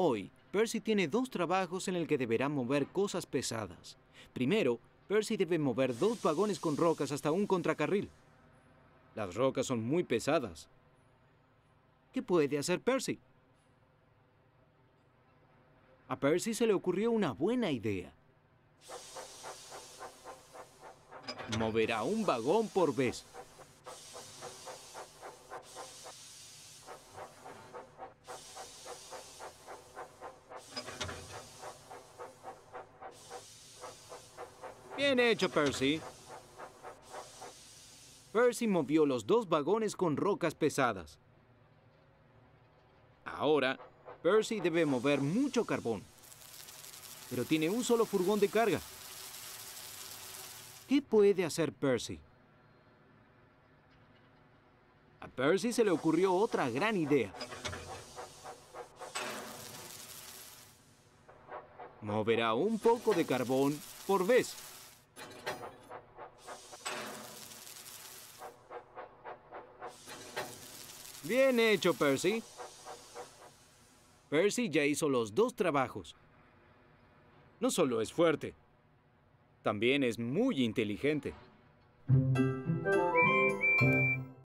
Hoy, Percy tiene dos trabajos en el que deberá mover cosas pesadas. Primero, Percy debe mover dos vagones con rocas hasta un contracarril. Las rocas son muy pesadas. ¿Qué puede hacer Percy? A Percy se le ocurrió una buena idea. Moverá un vagón por vez. Bien hecho, Percy. Percy movió los dos vagones con rocas pesadas. Ahora, Percy debe mover mucho carbón. Pero tiene un solo furgón de carga. ¿Qué puede hacer Percy? A Percy se le ocurrió otra gran idea. Moverá un poco de carbón por vez. Bien hecho, Percy. Percy ya hizo los dos trabajos. No solo es fuerte, también es muy inteligente.